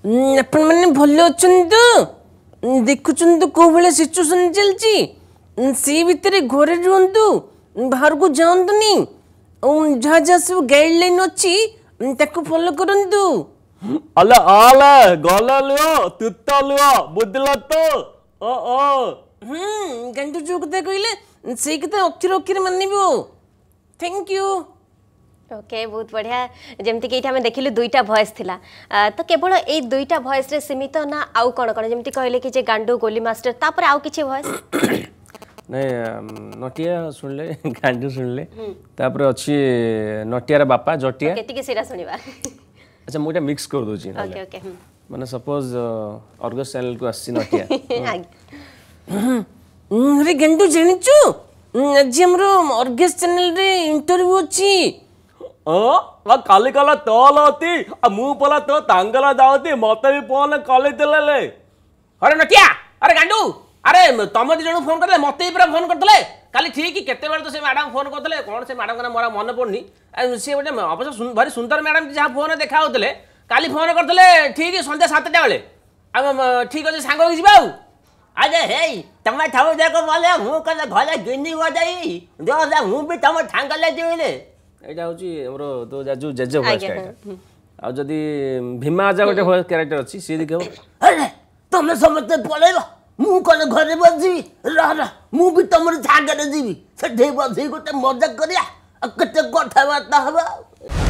ଆପଣମାନେ ଭଲ ଅଛନ୍ତି ତ ଦେଖୁଛନ୍ତି ତ କେଉଁ ଭଳିଆ ସିଚୁଏସନ୍ ଚାଲିଛି ସେ ଭିତରେ ଘରେ ରୁହନ୍ତୁ ବାହାରକୁ ଯାଆନ୍ତୁନି ଆଉ ଯାହା ଯାହା ସବୁ ଗାଇଡ଼ଲାଇନ୍ ଅଛି ତାକୁ ଫଲୋ କରନ୍ତୁ ಅಲ್ಲ ಆಲ ಗೊಲಲು ತುತ್ತಲು ಬುದ್ದಿಲತ್ತು ಓ ಓ ಹ್ಮ್ ಗಂಟು ಚೂಕತೆ ಕೊಯ್ಲೆ ಸೀಕತೆ ಒಕ್ಕಿರ ಒಕ್ಕಿರ ಮನ್ನಿವು ಥ್ಯಾಂಕ್ ಯು ओके बहुत बढ़िया जमती कि ये देखिलु दुईटा भएस थिला तो केवल ए दुईटा भएस रे सीमित ना आउ कोन कोन जमती कहले कि जे गांडू गोली मास्टर तापर आउ किछे भएस नै नटिया सुनले गांडू सुनले तापर अछि नटियार बापा जटिया ओके टिके सेरा सुनिबा अच्छा मोटा मिक्स कर दो छी ओके ओके माने सपोज ऑर्गस चैनल को आसी नटिया अरे गांडू जानिछु आज हमरो ऑर्गस चैनल रे इंटरव्यू अछि ಕಲಿಕಲ ತೋಲತಿ ಆ ಮೂಪಲ ತೋ ತಂಗಲ ದಾವತಿ ಮತ್ತೆ ಬಿ ಫೋನ್ ಕಲಿತಲೇ ಅರೆ আরে ಅರೆ ಗಂಡು ಅರೆ ತಮ್ಮ ದಿ ಜನ ফোন করলে ಮತ್ತೆ ಪೂರ ಫೋನ್ ಕರತಲೆ কালি ঠিক কেতবে তো সে ম্যাডাম ফোন করলে কোণ সে ম্যাডাম মোর মনে পড়ুনি সে গোটে অবশ্য ভারি সুন্দর ম্যাডাম যা ফোন দেখা হোলে কালি ফোন করলে ঠিক সন্ধ্যা সাতটা বেড়ে ঠিক আছে সাঙ্গ হয়ে যাও আরে হেই তোমার ঠাকুর দেখো বলে মু কলে ঘরে গিনি বজাই দে মু তোমার ঠাঙ্গলে যে ଏଇଟା ହେଉଛି ଆମର ତୋ ଜେଜୁ ଜେଜେ ଭଏସ୍ ଆଉ ଯଦି ଭୀମା ଆଜା ଗୋଟେ ଭଏସ୍ କ୍ୟାରେକ୍ଟର ଅଛି ସିଏ ଯଦି କହିବ ଆରେ ତମେ ସମସ୍ତେ ପଳେଇବ ମୁଁ କ'ଣ ଘରେ ବସିବି ରହ ରହ ମୁଁ ବି ତମର ଜାଗାରେ ଯିବି ସେଠି ବସିକି ଗୋଟେ ମଜା କରିବା ଆଉ କେତେ କଥାବାର୍ତ୍ତା ହେବା